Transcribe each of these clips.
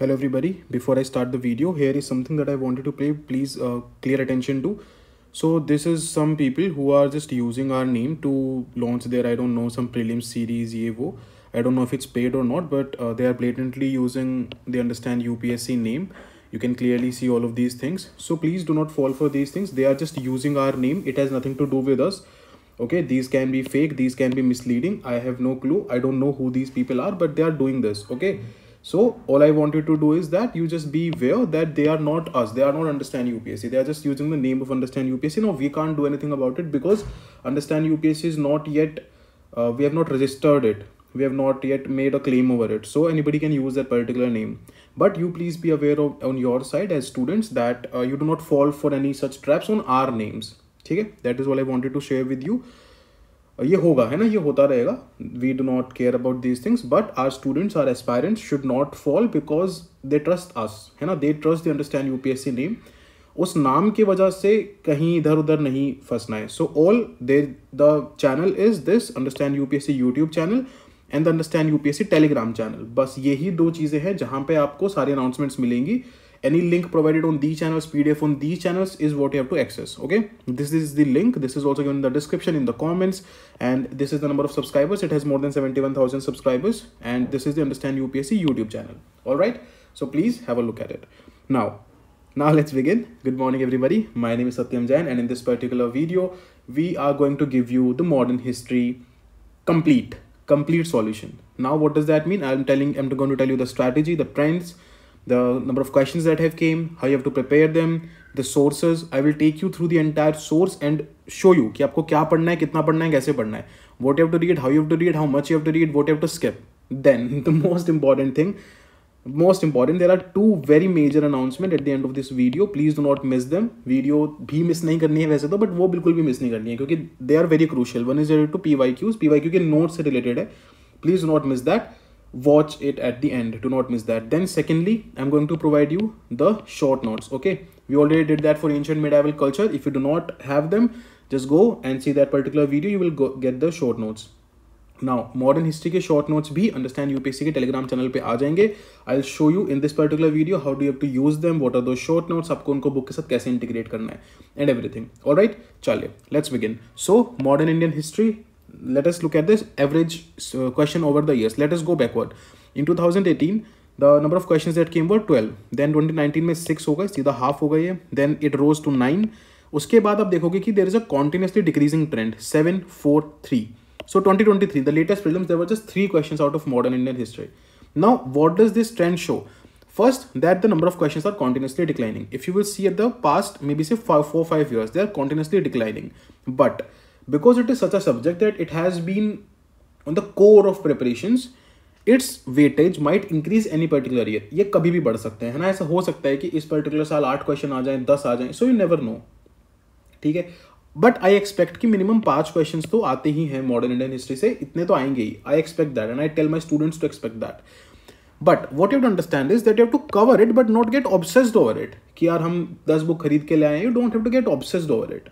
hello everybody before i start the video here is something that i wanted to play please uh, clear attention to so this is some people who are just using our name to launch their i don't know some prelim series evo i don't know if it's paid or not but uh, they are blatantly using they understand upsc name you can clearly see all of these things so please do not fall for these things they are just using our name it has nothing to do with us okay these can be fake these can be misleading i have no clue i don't know who these people are but they are doing this okay so all I wanted to do is that you just be aware that they are not us. They are not Understand UPSC. They are just using the name of Understand UPSC. Now we can't do anything about it because Understand UPSC is not yet, uh, we have not registered it. We have not yet made a claim over it. So anybody can use that particular name. But you please be aware of on your side as students that uh, you do not fall for any such traps on our names. Okay, that is all I wanted to share with you. ये होगा है ना ये होता रहेगा we do not care about these things but our students our aspirants should not fall because they trust us है ना they trust they understand UPSC name उस नाम की वजह से कहीं इधर उधर नहीं फंसना है so all they the channel is this understand UPSC YouTube channel and the understand UPSC Telegram channel बस यही दो चीज़ें हैं जहाँ पे आपको सारी अनाउंसमेंट्स मिलेंगी any link provided on these channels pdf on these channels is what you have to access okay this is the link this is also given in the description in the comments and this is the number of subscribers it has more than 71000 subscribers and this is the understand upsc youtube channel all right so please have a look at it now now let's begin good morning everybody my name is satyam jain and in this particular video we are going to give you the modern history complete complete solution now what does that mean i'm telling i'm going to tell you the strategy the trends the number of questions that have came, how you have to prepare them, the sources. I will take you through the entire source and show you ki aapko kya padhna hai kitna padhna hai kaise padhna hai what you have to read, how you have to read, how much you have to read, what you have to skip. Then the most important thing, most important, there are two very major announcement at the end of this video. Please do not miss them. Video bhi miss nahi karni hai वैसे तो but wo bilkul bhi miss nahi karni hai kyunki they are very crucial. One is related to PYQs, PYQ ke notes se related hai Please do not miss that. watch it at the end do not miss that then secondly i'm going to provide you the short notes okay we already did that for ancient medieval culture if you do not have them just go and see that particular video you will go get the short notes now modern history short notes भी understand UPSC के telegram channel पे आ जाएंगे I'll show you in this particular video how do you have to use them what are those short notes आपको उनको book के साथ कैसे integrate करना and everything alright चलिए let's begin so modern Indian history let us look at this average uh, question over the years let us go backward in 2018 the number of questions that came were 12 then 2019 6 six हो गए सीधा half हो गए ये then it rose to nine उसके बाद आप देखोगे कि there is a continuously decreasing trend seven four three so twenty twenty three the latest film there were just three question out First, that the number of questions are continuously declining. If you will see at the past, maybe say five, four, five years, they are continuously declining. But because it is such a subject that it has been on the core of preparation it's weightage might increase any particular year ये कभी भी बढ़ सकते हैं है ना ऐसा हो सकता है कि इस पर्टिकुलर साल आठ क्वेश्चन आ जाए दस आ जाए सो यू नेवर नो ठीक है बट आई एक्सपेक्ट कि मिनिमम पांच क्वेश्चन तो आते ही हैं मॉडर्न इंडियन हिस्ट्री से इतने तो आएंगे ही I expect that and I tell my students to expect that but what you understand is that you to cover it but not get obsessed over it कि यार हम दस बुक खरीद के ले आए you don't have to get obsessed over it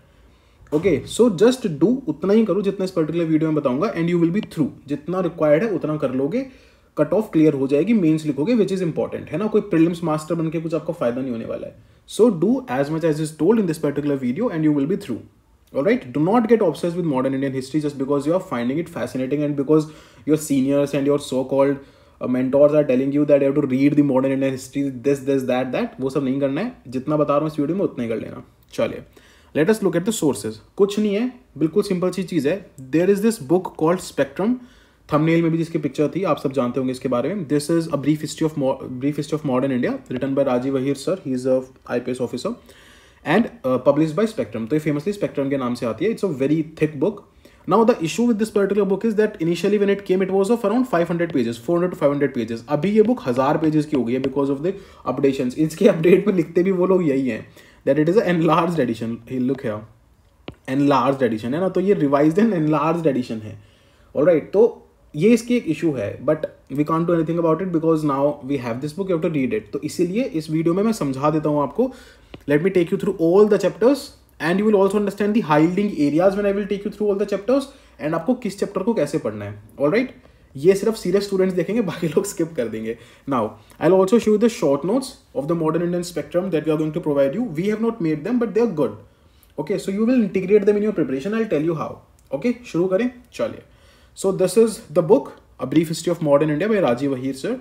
okay so just do उतना ही करो जितना इस पर्टिकुलर वीडियो में बताऊंगा and you will be through जितना रिक्वायर्ड है उतना कर लोगे कट ऑफ क्लियर हो जाएगी मेन्स लिखोगे विच इज इंपॉर्टेंट है ना कोई प्रिलिम्स मास्टर बनकर कुछ आपको फायदा नहीं होने वाला है so do as much as is told in this particular video and you will be through right do not get obsessed with modern Indian history just because you are finding it fascinating and because your seniors and your so called mentors are telling you that you to read the modern Indian history this this that that वो सब नहीं करना है जितना बता रहा हूँ इस वीडियो में उतना ही कर लेना चलिए let us look at the sources कुछ नहीं है बिल्कुल सिंपल सी चीज़ है there is this book called Spectrum thumbnail में भी जिसकी पिक्चर थी आप सब जानते होंगे इसके बारे में this is a brief history of brief history of modern India written by Rajiv Ahir sir he is a I P S officer and publish by Spectrum तो ये फेमसली स्पेक्ट्रम के नाम से आती है it's a very thick book now the issue with this particular book is that initially when it came it was of around five hundred pages hundred two hundred pages अभी ये book हज़ार pages की हो गई है because of the updation इसके update में लिखते भी वो लोग यही हैं that it is an enlarged edition hey, look here enlarged edition है ना तो ये revised and enlarged edition है alright तो ये इसकी एक इशू है but we can't do anything about it because now we have this book you to read it तो इसीलिए इस वीडियो में मैं समझा देता हूँ आपको let me take you through all the chapters and you will also understand the highlighting areas when I will take you through all the chapters and आपको किस चैप्टर को कैसे पढ़ना है ऑल राइट right? ये सिर्फ सीरियस स्टूडेंट्स देखेंगे बाकी लोग स्किप कर देंगे now I also show the short notes of the modern Indian Spectrum that we are going to provide you we have not made them but they are good okay so you will integrate them in your preparation I tell you how okay शुरू करें चलिए so this is the book a brief history of modern India by Rajiv Ahir sir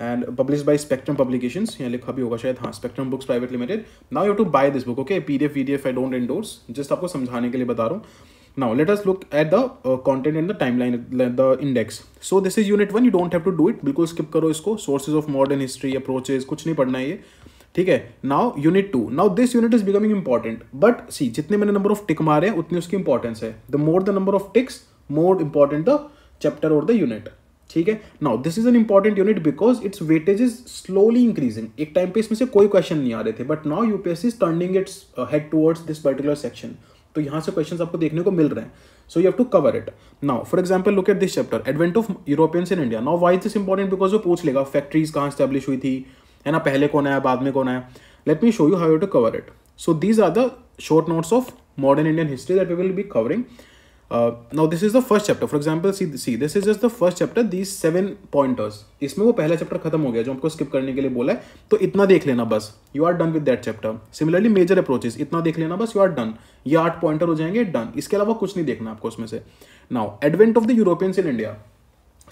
and publish by Spectrum publication यहाँ लिखा भी होगा शायद हाँ Spectrum books private limited now you to buy this book okay P D F V D F I don't endorse just आपको समझाने के लिए बता रहा हूँ now let us look at the uh, content and the timeline the index so this is unit 1 you don't have to do it because skip karo isko sources of modern history approaches kuch nahi padhna hai ye theek now unit 2 now this unit is becoming important but see jitne maine number of tick mare hain utni importance hai the more the number of ticks more important the chapter or the unit theek hai now this is an important unit because its weightage is slowly increasing ek time pe isme se koi question nahi aa rahe the but now upsc is turning its uh, head towards this particular section तो यहाँ से question आपको देखने को मिल रहे हैं so you have to cover it now for example look at this chapter advent of Europeans in India now why this important because वो पूछ लेगा फैक्ट्रीज कहाँ स्टैब्लिश हुई थी है ना पहले कौन आया बाद में कौन आया let me show you how to cover it so these are the short notes of modern Indian history that we will be covering Uh, now this is the first chapter for example see see this is just the first chapter these seven pointers इसमें वो पहला chapter खत्म हो गया जो हमको skip करने के लिए बोला है तो इतना देख लेना बस you are done with that chapter similarly major approaches इतना देख लेना बस यू आर डन ये आठ पॉइंटर हो जाएंगे डन इसके अलावा कुछ नहीं देखना आपको उसमें से now advent of the Europeans in India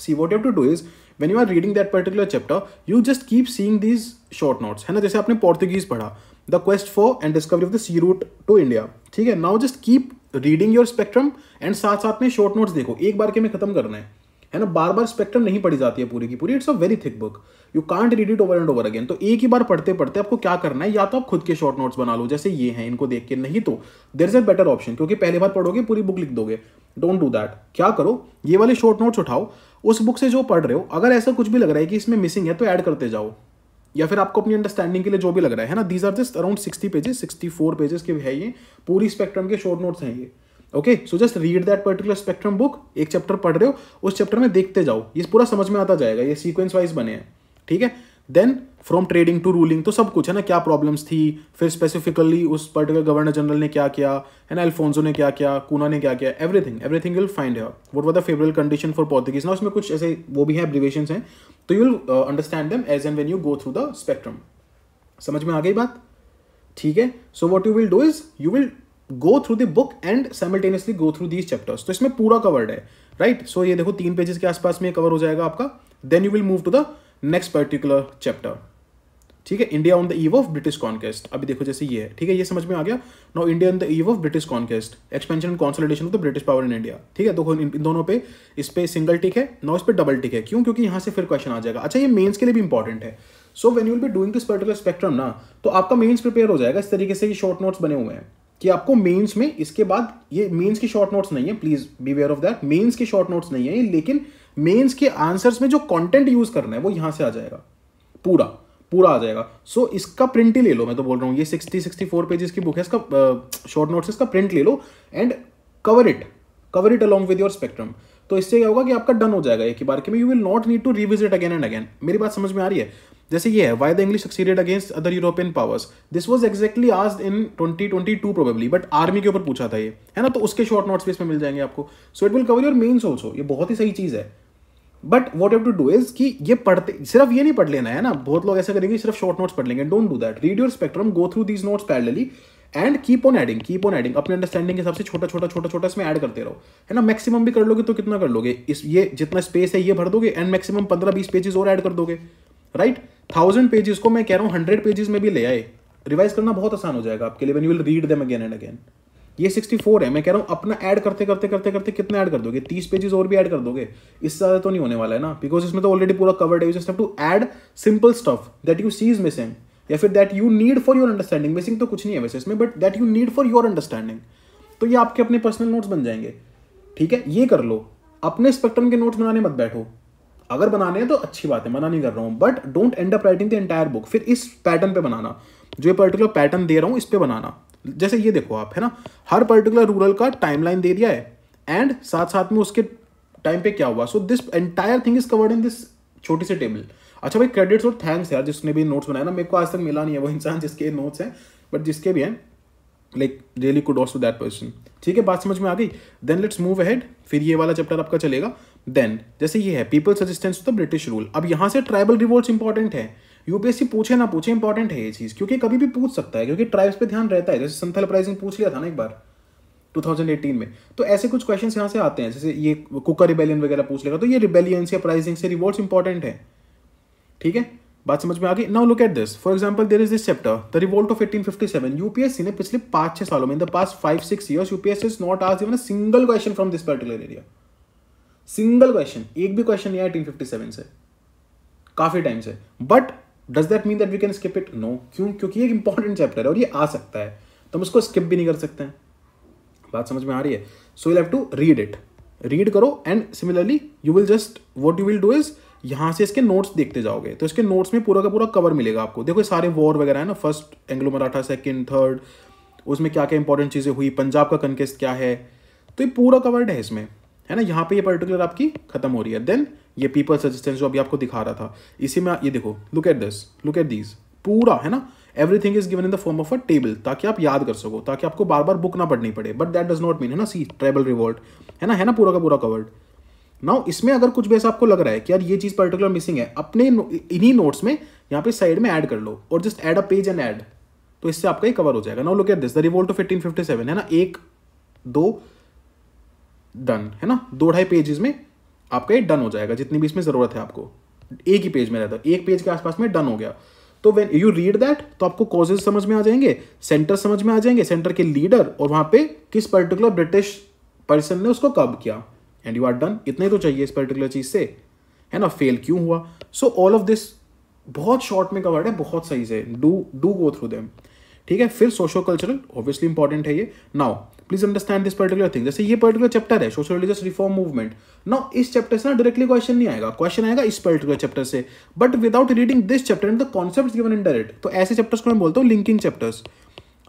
see what to do is when you are reading that particular chapter you just keep seeing these short notes है ना जैसे आपने पोर्तुगीज पढ़ा the quest for and discovery of the sea route to India ठीक है now just keep reading your Spectrum and साथ साथ में शॉर्ट नोट्स देखो एक बार के में खत्म करना है है ना बार बार स्पेक्ट्रम नहीं पढ़ी जाती है पूरी की पूरी it's a very thick book you can't read it over and over again तो एक ही बार पढ़ते पढ़ते आपको क्या करना है या तो आप खुद के शॉर्ट नोट्स बना लो जैसे ये हैं इनको देख के नहीं तो there is a better option क्योंकि पहले बार पढ़ोगे पूरी बुक लिख दोगे डोंट डू दैट क्या करो ये वाले शॉर्ट नोट्स उठाओ उस बुक से जो पढ़ रहे हो अगर ऐसा कुछ भी लग रहा है कि इसमें मिसिंग है तो ऐड करते जाओ या फिर आपको अपनी अंडरस्टैंडिंग के लिए जो भी लग रहा है ना these are just around sixty pages sixty four pages के है ये पूरी स्पेक्ट्रम के शॉर्ट नोट्स हैं ये okay so just read that particular Spectrum book एक चैप्टर पढ़ रहे हो उस चैप्टर में देखते जाओ ये पूरा समझ में आता जाएगा ये सीक्वेंस वाइज बने हैं ठीक है then from trading to ruling तो सब कुछ है ना क्या प्रॉब्लम्स थी फिर स्पेसिफिकली उस पर्टिकुलर गवर्नर जनरल ने क्या किया है ना अल्फोंसो ने क्या किया कूना ने क्या किया एवरीथिंग एवरीथिंग विल फाइंड है what were the favourable condition for Portuguese ना उसमें कुछ ऐसे वो भी हैं एब्रिवेशन हैं तो you will understand them as and when you go through the Spectrum समझ में आ गई बात ठीक है so what you will do is you will go through the book and simultaneously go through these chapters तो इसमें पूरा कवर्ड है राइट right? सो so, ये देखो तीन पेजेस के आसपास में कवर हो जाएगा आपका then you will move to the next particular chapter ठीक है India on the eve of British conquest अभी देखो जैसे ये है ठीक है ये समझ में आ गया no India on the eve of British conquest expansion and consolidation of the British power in India ठीक है देखो इन दोनों पे इस पे सिंगल टिक है नो इस पे डबल टिक है क्यों क्योंकि यहाँ से फिर क्वेश्चन आ जाएगा अच्छा ये मेन्स के लिए भी इंपॉर्टेंट है so when you'll be doing this particular Spectrum ना तो आपका मेन्स प्रिपेयर हो जाएगा इस तरीके से ये शॉर्ट नोट्स बने हुए हैं कि आपको मेन्स में इसके बाद ये मेन्स के शॉर्ट नोट्स नहीं है please be beware of that Mains के शॉर्ट नोट्स नहीं है लेकिन मेंस के आंसर्स में जो कंटेंट यूज करना है वो यहां से आ जाएगा पूरा पूरा आ जाएगा सो so, इसका प्रिंट ही ले लो मैं तो बोल रहा हूँ ये सिक्सटी सिक्सटी फोर पेजेस की बुक है इसका शॉर्ट नोट्स इसका प्रिंट ले लो and cover it cover it along with your Spectrum तो इससे क्या होगा कि आपका डन हो जाएगा एक ही बार के में you will not need to revisit again and again मेरी बात समझ में आ रही है जैसे ये है why the English succeeded against other European powers this was exactly आज in twenty twenty two probably but army के ऊपर पूछा था ये है ना तो उसके शॉर्ट नोट्स भी इसमें मिल जाएंगे आपको so it will cover your Mains also ये बहुत ही सही चीज़ है but what have to do is कि ये पढ़ते सिर्फ ये नहीं पढ़ लेना है ना बहुत लोग ऐसा करेंगे सिर्फ शॉर्ट नोट्स पढ़ लेंगे don't do that read your Spectrum go through these notes parallelly and keep on adding keep on adding अपने अंडरस्टैंडिंग के हिसाब से छोटा छोटा छोटा छोटा इसमें ऐड करते रहो है ना मैक्सिमम भी कर लोगे तो कितना कर लोगे इस ये जितना स्पेस है ये भर दोगे एंड मैक्सिमम पंद्रह बीस पेजेस और ऐड कर दोगे राइट थाउजेंड पेजेस को मैं कह रहा हूँ हंड्रेड पेजेस में भी ले आए रिवाइज करना बहुत आसान हो जाएगा आपके लिए when you will read them again and again ये 64 है मैं कह रहा हूँ अपना ऐड करते करते करते करते कितना ऐड कर दोगे 30 पेजेस और भी ऐड कर दोगे इससे ज़्यादा तो नहीं होने वाला है ना बिकॉज इसमें तो ऑलरेडी पूरा कवर्ड है to add simple stuff that you see is missing या फिर that you need for your understanding missing तो कुछ नहीं है वैसे इसमें but that you need for your understanding तो ये आपके अपने पर्सनल नोट्स बन जाएंगे ठीक है ये कर लो अपने स्पेक्ट्रम के नोट्स बनाने मत बैठो अगर बनाने हैं तो अच्छी बात है मना नहीं कर रहा हूँ but don't end up writing the entire book फिर इस पैटर्न पे बनाना जो ये पर्टिकुलर पैटर्न दे रहा हूँ इस पर बनाना जैसे ये देखो आप है ना हर पर्टिकुलर रूरल का टाइमलाइन दे दिया है एंड साथ साथ में उसके टाइम पे क्या हुआ so this entire thing is covered in this छोटी सी टेबल अच्छा भाई क्रेडिट्स और थैंक्स यार जिसने भी नोट्स बनाया ना मेरे को आज तक मिला नहीं है वो इंसान जिसके नोट्स हैं बट जिसके भी हैं like really could also that person ठीक है बात समझ में आ गई देन लेट्स मूव अहेड फिर ये वाला चैप्टर आपका चलेगा देन जैसे ये है people's resistance to the British rule अब यहाँ से ट्राइबल रिवोल्ट इंपॉर्टेंट है यूपीएससी पूछे ना पूछे इंपॉर्टेंट है ये चीज़ क्योंकि कभी भी पूछ सकता है क्योंकि ट्राइब्स पे ध्यान रहता है जैसे संथल प्राइजिंग पूछ लिया था ना एक बार 2018 में तो ऐसे कुछ क्वेश्चन यहाँ से आते हैं जैसे ये कुकर रिबेलियन वगैरह पूछ लेगा तो ये रिबेलियन या प्राइजिंग से रिवॉर्ड्स इंपॉर्टेंट है ठीक है बात समझ में आ गई now look at this for example there is this chapter the revolt of 1857 UPSC ने पिछले पांच छह सालों में the past five six year UPSC is not आज even single question from this particular area single question एक भी question नहीं आया 1857 से काफी टाइम से but does that mean that we can skip it no क्यों क्योंकि एक इंपॉर्टेंट चैप्टर है और ये आ सकता है तो हम उसको स्किप भी नहीं कर सकते हैं बात समझ में आ रही है so you have to read it read करो and similarly you will just what you will do is यहाँ से इसके नोट्स देखते जाओगे तो इसके नोट्स में पूरा का पूरा कवर मिलेगा आपको देखो सारे वॉर वगैरह है ना first Anglo Maratha second third उसमें क्या क्या इंपॉर्टेंट चीज़ें हुई पंजाब का कंकेस्ट क्या है तो ये पूरा कवर्ड है इसमें है ना यहाँ पे ये पर्टिकुलर आपकी खत्म हो रही है देन ये पीपल्स रजिस्टेंस जो अभी आपको दिखा रहा था इसी में ये देखो look at this look at these पूरा है ना everything is given in the form of a table ताकि आप याद कर सको ताकि आपको बार बार बुक ना पढ़नी पड़े but that does not mean है ना सी ट्रेबल रिवॉल्ट है ना है ना पूरा का पूरा कवर्ड नाउ इसमें अगर कुछ वैसे आपको लग रहा है कि यार ये चीज़ पर्टिकुलर मिसिंग है अपने इन्हीं नोट्स में यहाँ पे साइड में ऐड कर लो और just add a page and add तो इससे आपका ये कवर हो जाएगा now look at this the revolt of eighteen fifty seven है ना एक दो डन है ना दो ढाई पेजेस में आपका ये डन हो जाएगा जितनी भी इसमें ज़रूरत है आपको एक ही पेज में रहता है एक पेज के आसपास में डन हो गया तो वेन यू रीड दैट तो आपको कॉजेज समझ में आ जाएंगे सेंटर समझ में आ जाएंगे सेंटर के लीडर और वहाँ पे किस पर्टिकुलर ब्रिटिश पर्सन ने उसको कब किया एंड यू आर डन इतने तो चाहिए इस पर्टिकुलर चीज़ से है ना फेल क्यों हुआ सो ऑल ऑफ दिस बहुत शॉर्ट में कवर्ड है बहुत सही से do do go through them ठीक है फिर सोशो कल्चरल ऑब्वियसली इंपॉर्टेंट है ये now please understand this particular thing जैसे ये पर्टिकुलर चैप्टर है सोशल रिलीजियस रिफॉर्म मूवमेंट ना इस चैप्टर से ना डायरेक्टली क्वेश्चन नहीं आएगा क्वेश्चन आएगा इस पर्टिकुलर चैप्टर से but without reading this chapter and the concept given in direct तो ऐसे चैप्टर्स को मैं बोलता हूँ लिंकिंग चैप्टर्स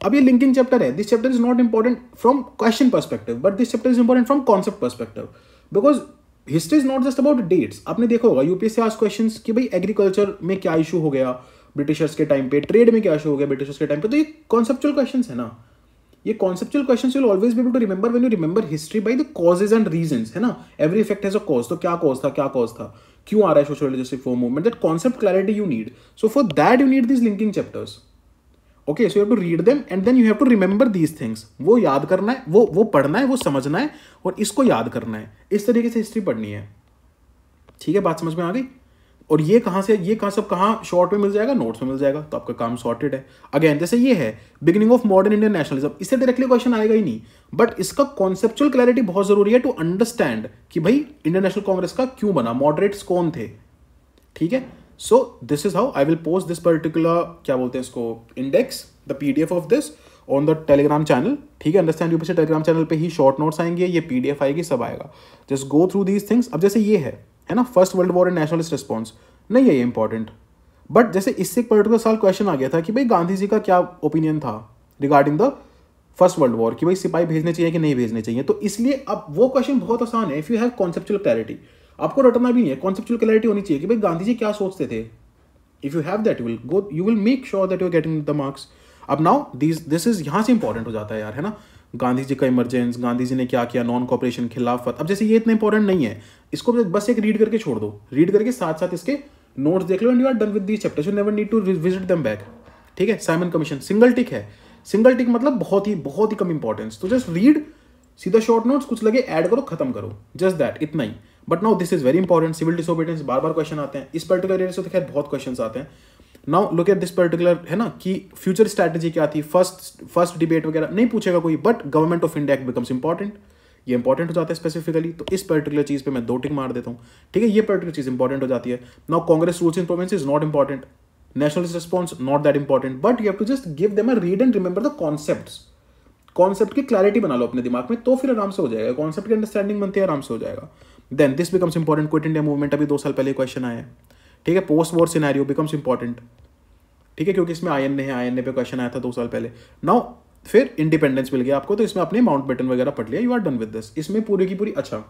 अब ये लिंकिंग चैप्टर है this chapter is not important from question perspective but this chapter is important from concept perspective because history is not just about dates आपने देखा होगा यूपीएससी आज क्वेश्चन कि भाई एग्रीकल्चर में क्या इशू हो गया ब्रिटिशर्स के टाइम पे ट्रेड में क्या इशू हो गया ब्रिटिशर्स के टाइम पे तो ये कॉन्सेप्चुअल क्वेश्चन है ना ये conceptual question you always be able to remember when you remember history by the causes and reason है ना every effect has a cause तो क्या कॉज था क्या कॉज था क्यों आ रहा है social relationship for movement that concept clarity you need so for that you need this linking chapters okay so you have to read them and then you have to remember these things वो याद करना है वो वो पढ़ना है वो समझना है और इसको याद करना है इस तरीके से हिस्ट्री पढ़नी है ठीक है बात समझ में आ गई और ये कहाँ से ये कहाँ सब कहाँ शॉर्ट में मिल जाएगा नोट्स में मिल जाएगा तो आपका काम सॉर्टेड है अगेन जैसे ये है beginning of modern Indian nationalism इससे डायरेक्टली क्वेश्चन आएगा ही नहीं बट इसका कॉन्सेप्चुअल क्लैरिटी बहुत जरूरी है टू अंडरस्टैंड कि भाई इंडियन नेशनल कांग्रेस का क्यों बना मॉडरेट्स कौन थे ठीक है so this is how I will post this particular क्या बोलते हैं इसको index the PDF of this on the Telegram channel ठीक है अंडरस्टैंड यू से टेलीग्राम चैनल पे ही शॉर्ट नोट्स आएंगे ये पीडीएफ आएगी सब आएगा just go through these things अब जैसे ये है है ना first world war and nationalist response नहीं है ये इंपॉर्टेंट बट जैसे इससे एक पर्टिकुलर साल क्वेश्चन आ गया था कि भाई गांधी जी का क्या ओपिनियन था regarding the first world war कि भाई सिपाही भेजने चाहिए कि नहीं भेजने चाहिए तो इसलिए अब वो क्वेश्चन बहुत आसान है if you have conceptual clarity आपको रटना भी नहीं है कॉन्सेप्चुअल क्लैरिटी होनी चाहिए कि भाई गांधी जी क्या सोचते थे if you have that will go you will make sure that you getting the marks अब नाउ दिस दिस इज यहां से इंपॉर्टेंट हो जाता है यार है ना गांधी जी का इमरजेंस गांधी जी ने क्या किया नॉन कॉपरेशन खिलाफत अब जैसे ये इतना इंपॉर्टेंट नहीं है इसको बस एक रीड करके छोड़ दो रीड करके साथ साथ इसके नोट्स देख लो and you are done with this chapter you never need to visit them back ठीक है साइमन कमीशन सिंगल टिक है सिंगल टिक मतलब बहुत ही बहुत ही कम इंपॉर्टेंस तो जस्ट रीड सीधा शॉर्ट नोट्स कुछ लगे ऐड करो खत्म करो जस्ट दैट इतना ही but now this is very important civil disobedience बार बार क्वेश्चन आते हैं इस पर्टिकुलर एरिया से तो खैर बहुत क्वेश्चन आते हैं now look at this particular है ना कि फ्यूचर स्ट्रैटेजी क्या थी फर्स्ट फर्स्ट डिबेट वगैरह नहीं पूछेगा कोई but Government of India Act becomes important ये इंपॉर्टेंट हो जाता है स्पेसिफिकली तो इस पर्टिकुलर चीज़ पे मैं दो टिक मार देता हूँ ठीक है ये पर्टिकुलर चीज़ इंपॉर्टेंट हो जाती है now Congress rules in province is not important national response not that important but you have to just give them read and and the concept concept की क्लैरिटी बना लो अपने दिमाग में तो फिर आराम से हो जाएगा कॉन्सेप्ट की अंडरस्टैंडिंग बनती है आराम से हो जाएगा then this becomes important Quit India movement अभी दो साल पहले क्वेश्चन आया है ठीक है post war scenario becomes important ठीक है क्योंकि इसमें आई एन ए है आई एन ए पे क्वेश्चन आया था दो साल पहले नाउ फिर इंडिपेंडेंस मिल गया आपको तो इसमें अपने माउंट बेटन वगैरह पढ़ लिया you are done with this इसमें पूरी की पूरी अच्छा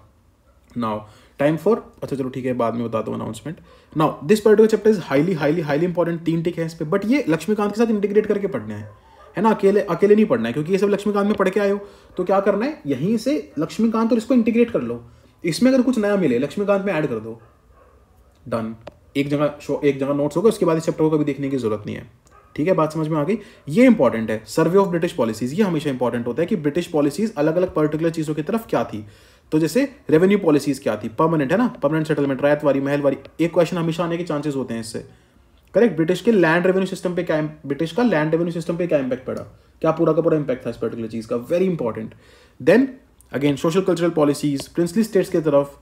नाउ टाइम फॉर अच्छा चलो ठीक है बाद में बताता हूँ announcement now this particular chapter is highly highly highly important तीन टिक है इस पर बट ये लक्ष्मीकांत के साथ इंटीग्रेट करके पढ़ना है है ना अकेले अकेले नहीं पढ़ना है क्योंकि ये सब लक्ष्मीकांत में पढ़ के आए हो तो क्या करना है यहीं से लक्ष्मीकांत और इसको इंटीग्रेट कर लो इसमें अगर कुछ नया मिले लक्ष्मीकांत में ऐड कर दो डन एक जगह शो एक जगह नोट्स होगा उसके बाद इस चैप्टर को कभी देखने की जरूरत नहीं है ठीक है बात समझ में आ गई ये इंपॉर्टेंट है सर्वे ऑफ ब्रिटिश पॉलिसीज ये हमेशा इंपॉर्टेंट होता है कि ब्रिटिश पॉलिसीज अलग अलग पर्टिकुलर चीज़ों की तरफ क्या थी तो जैसे रेवेन्यू पॉलिसीज क्या थी परमानेंट है ना परमानेंट सेटलमेंट रायत महल महलवारी एक क्वेश्चन हमेशा आने के चांसेस होते हैं इससे करेक्ट ब्रिटिश के लैंड रेवेन्यू सिस्टम पे क्या ब्रिटिश का लैंड रेवेन्यू सिस्टम पे क्या इंपैक्ट पड़ा क्या पूरा का पूरा इंपैक्ट था इस पर्टिकुलर चीज़ का very important then again social cultural policies princely states की तरफ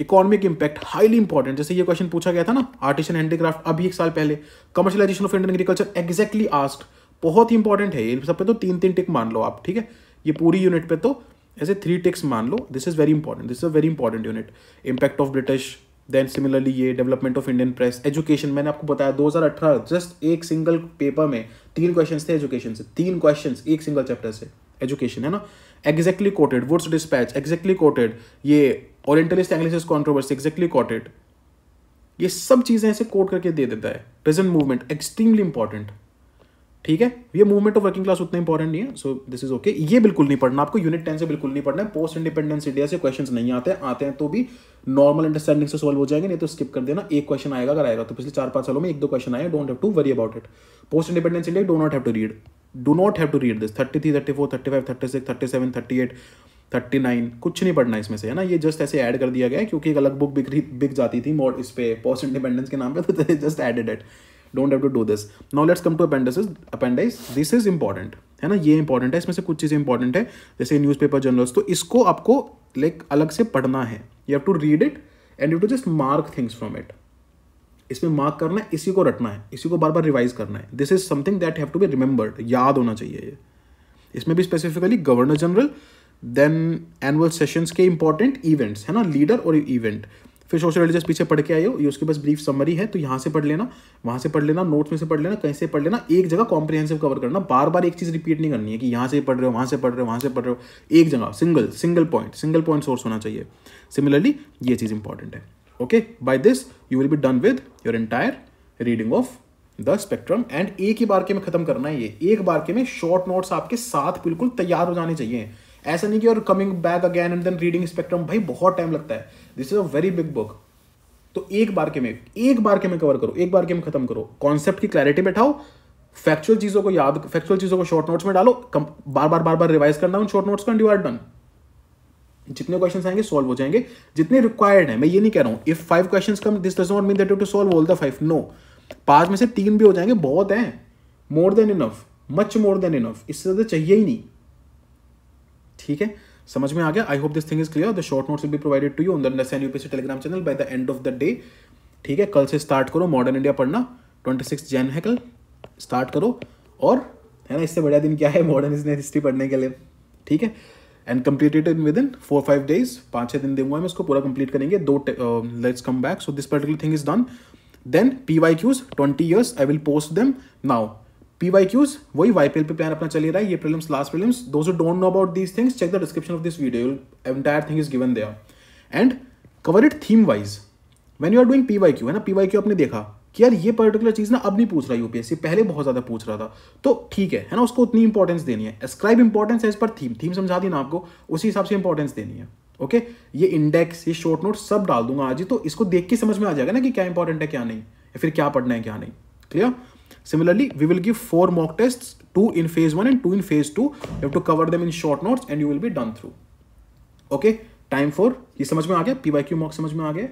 इकोनॉमिक इंपैक्ट हाईली इंपॉर्टेंट जैसे ये क्वेश्चन पूछा गया था ना आर्टिशन हैंडीक्राफ्ट अभी एक साल पहले commercialization of Indian agriculture exactly asked बहुत ही इंपॉर्टेंट है इन सब पे तो तीन तीन टिक मान लो आप ठीक है ये पूरी यूनिट पे तो ऐसे थ्री टिक्स मान लो this is very important this is a very important unit impact of British then similarly ये development of Indian press education मैंने आपको बताया 2018 जस्ट एक सिंगल पेपर में तीन क्वेश्चन थे एजुकेशन से तीन क्वेश्चन एक सिंगल चैप्टर से एजुकेशन है ना exactly quoted Wood's despatch exactly quoted ये orientalist anglicist controversy exactly quoted ये सब चीज़ें ऐसे कोट करके दे देता है प्रेजेंट मूवमेंट एक्सट्रीमली इंपॉर्टेंट ठीक है ये मूवमेंट ऑफ वर्किंग क्लास उतना इंपॉर्टेंट नहीं है सो दिस इज ओके ये बिल्कुल नहीं पढ़ना आपको यूनिट टेन से बिल्कुल नहीं पढ़ना है पोस्ट इंडिपेंडेंस इंडिया से क्वेश्चन नहीं आते आते हैं तो भी नॉर्मल अंडरस्टैंडिंग से सॉल्व हो जाएंगे नहीं तो स्किप कर देना एक क्वेश्चन आएगा अगर आएगा तो पिछले चार पांच सालों में एक दो क्वेश्चन आए don't have to worry about it post independence India do not have to read do not have to read this thirty three thirty four thirty five thirty six thirty seven thirty eight thirty nine कुछ नहीं पढ़ना इसमें से है ना ये just ऐसे add कर दिया गया क्योंकि एक अलग बुक बिक रही बिक जाती थी मॉड इस पर पोस्ट इंडिपेंडेंस के नाम पे तो just added it don't have to do this now let's come to appendices appendices this is important है ना ये इंपॉर्टेंट है इसमें से कुछ चीज़ें इंपॉर्टेंट है जैसे न्यूज़पेपर जर्नल्स तो इसको आपको लाइक अलग से पढ़ना है you have to read it and you to just mark things from it इसमें मार्क करना है इसी को रटना है इसी को बार बार रिवाइज करना है this is something that have to be remembered याद होना चाहिए ये इसमें भी specifically governor general then annual sessions के इंपॉर्टेंट इवेंट्स है ना लीडर और इवेंट फिर सोशल रिलीजियस पीछे पढ़ के आए हो ये उसके पास ब्रीफ समरी है तो यहाँ से पढ़ लेना वहाँ से पढ़ लेना नोट्स में से पढ़ लेना कहीं से पढ़ लेना एक जगह कॉम्प्रिहेंसिव कवर करना बार बार एक चीज़ रिपीट नहीं करनी है कि यहाँ से पढ़ रहे हो वहाँ से पढ़ रहे हो वहाँ से पढ़ रहे हो एक जगह single single point single point source होना चाहिए सिमिलरली ये चीज़ इंपॉर्टेंट है okay by this you will be done with your entire reading of the spectrum and एक ही बार के में खत्म करना है ये एक बार के में शॉर्ट नोट्स आपके साथ बिल्कुल तैयार हो जाने चाहिए ऐसा नहीं कि और coming back again and then reading spectrum भाई बहुत टाइम लगता है this is a very big book तो एक बार के में एक बार के में कवर करो एक बार के में खत्म करो कॉन्सेप्ट की क्लैरिटी बैठाओ फैक्चुअल चीजों को याद फैक्चुअल चीजों को शॉर्ट नोट्स में डालो कम, बार बार बार बार रिवाइज करना उन शॉर्ट नोट्स का डिवाइड बन डन जितने क्वेश्चन आएंगे सॉल्व हो जाएंगे जितने रिक्वायर्ड है मैं ये नहीं कह रहा हूँ if five question come this does not mean that to solve all the five no पांच में से तीन भी हो जाएंगे बहुत हैं more than enough much more than enough इससे ज्यादा चाहिए ही नहीं ठीक है समझ में आ गया I hope this thing is clear the short notes will be provided to you on the नसन UPSC Telegram channel by the end of the day ठीक है कल से स्टार्ट करो मॉडर्न इंडिया पढ़ना ट्वेंटी सिक्स जैन है कल start करो और है ना इससे बढ़िया दिन क्या है मॉडर्न हिस्ट्री पढ़ने के लिए ठीक है and completed in within four five days पाँच छः दिन दूंगा मैं इसको पूरा कंप्लीट करेंगे दो let's come back so this particular thing is done then P Y Qs twenty years I will post them now P Y Qs वही वाई पी एल पे प्लान अपना चल रहा है ये prelims last prelims those you don't know about these things check the description of this video entire thing is given there and cover it theme wise when you are doing P Y Q है ना P Y Q आपने देखा कि यार ये particular चीज़ ना अब नहीं पूछ रहा यूपीएससी पहले बहुत ज़्यादा पूछ रहा था तो ठीक है है ना उसको उतनी इंपॉर्टेंस देनी है एस्क्राइब इंपॉर्टेंस है इस पर थीम थीम समझा दी ना आपको उसी हिसाब से इंपॉर्टेंस देनी है ओके ये इंडेक्स ये शॉर्ट नोट सब डाल दूंगा आज ही तो इसको देख के समझ में आ जाएगा ना कि क्या इंपॉर्टेंट है क्या नहीं या फिर क्या पढ़ना है क्या नहीं clear Similarly, we will give four mock tests, two in phase 1 and two in phase 2 You have to cover them in short notes and you will be done through. Okay, time for, ye samajh mein aa gaya pyq mock samajh mein aa gaya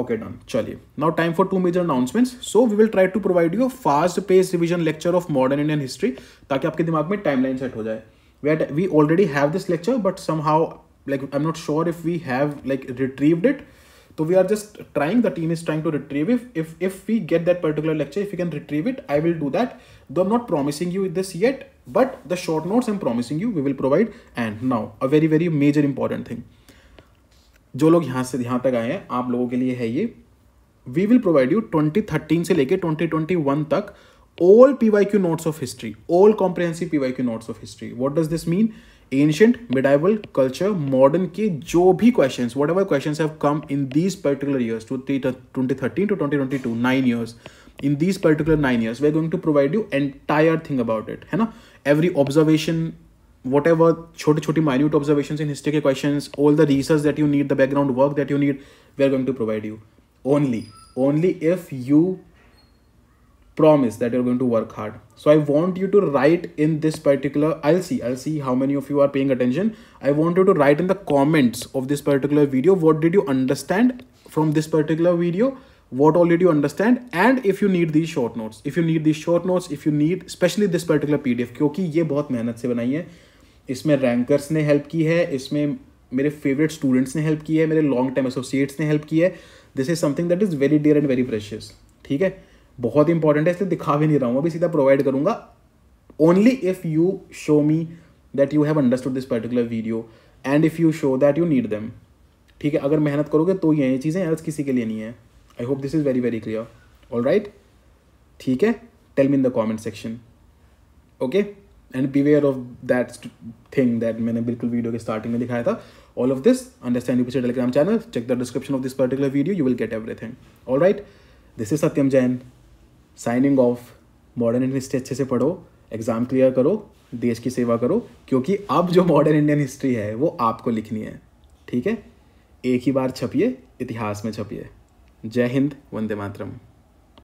okay done chaliye now time for two major announcements so we will try to provide you a fast paced revision lecture of modern indian history taki aapke dimag mein timeline set ho jaye we had, we already have this lecture but somehow like i'm not sure if we have like retrieved it तो we are just trying the team is trying to retrieve if if if we get that particular lecture if you can retrieve it I will do that though am not promising you this yet but the short notes am promising you we will provide and now a very very major important thing जो लोग यहाँ से यहाँ तक आए हैं आप लोगों के लिए है ये we will provide you twenty thirteen से लेकर ट्वेंटी ट्वेंटी वन तक P Y Q notes of history of comprehensive P Y Q notes of history what does this mean ancient medieval culture modern के जो भी question whatever question have come in this particular year twenty thirteen to twenty twenty two nine years in these particular nine years we going to provide you entire thing about it है ना every observation whatever छोटी छोटी minute observation in history के question all the research that you need the background work that you need we are going to provide you only only if you promise that you're going to work hard so i want you to write in this particular i'll see i'll see how many of you are paying attention i want you to write in the comments of this particular video what did you understand from this particular video what all did you understand and if you need these short notes if you need these short notes if you need especially this particular pdf kyunki ye bahut mehnat se banayi hai isme rankers ne help ki hai isme mere favorite students ne help ki hai mere long time associates ne help ki hai this is something that is very dear and very precious theek hai बहुत important है इसलिए दिखा भी नहीं रहा हूँ अभी सीधा प्रोवाइड करूंगा only if you show me that you have understood this particular video and if you show that you need them ठीक है अगर मेहनत करोगे तो ये चीज़ें अर्ज किसी के लिए नहीं है I hope this is very very clear all right ठीक है tell me in the comment section okay and beware of that thing that मैंने बिल्कुल वीडियो के स्टार्टिंग में दिखाया था all of this understand P Telegram channel check the description of this particular video you will get everything all right this is Satyam Jain signing off modern Indian history अच्छे से पढ़ो exam clear करो देश की सेवा करो क्योंकि अब जो मॉडर्न इंडियन हिस्ट्री है वो आपको लिखनी है ठीक है एक ही बार छपिए इतिहास में छपिए जय हिंद वंदे मातरम